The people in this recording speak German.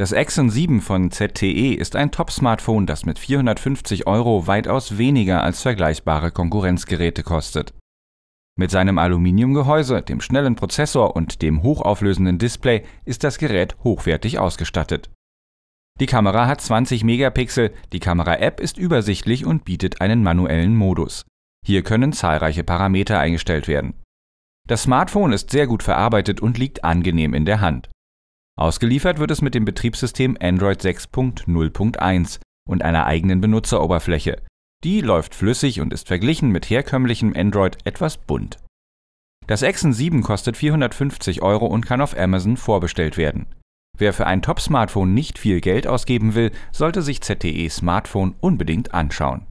Das Exynos 7 von ZTE ist ein Top-Smartphone, das mit 450 Euro weitaus weniger als vergleichbare Konkurrenzgeräte kostet. Mit seinem Aluminiumgehäuse, dem schnellen Prozessor und dem hochauflösenden Display ist das Gerät hochwertig ausgestattet. Die Kamera hat 20 Megapixel, die Kamera-App ist übersichtlich und bietet einen manuellen Modus. Hier können zahlreiche Parameter eingestellt werden. Das Smartphone ist sehr gut verarbeitet und liegt angenehm in der Hand. Ausgeliefert wird es mit dem Betriebssystem Android 6.0.1 und einer eigenen Benutzeroberfläche. Die läuft flüssig und ist verglichen mit herkömmlichem Android etwas bunt. Das Exynos 7 kostet 450 Euro und kann auf Amazon vorbestellt werden. Wer für ein Top-Smartphone nicht viel Geld ausgeben will, sollte sich ZTE Smartphone unbedingt anschauen.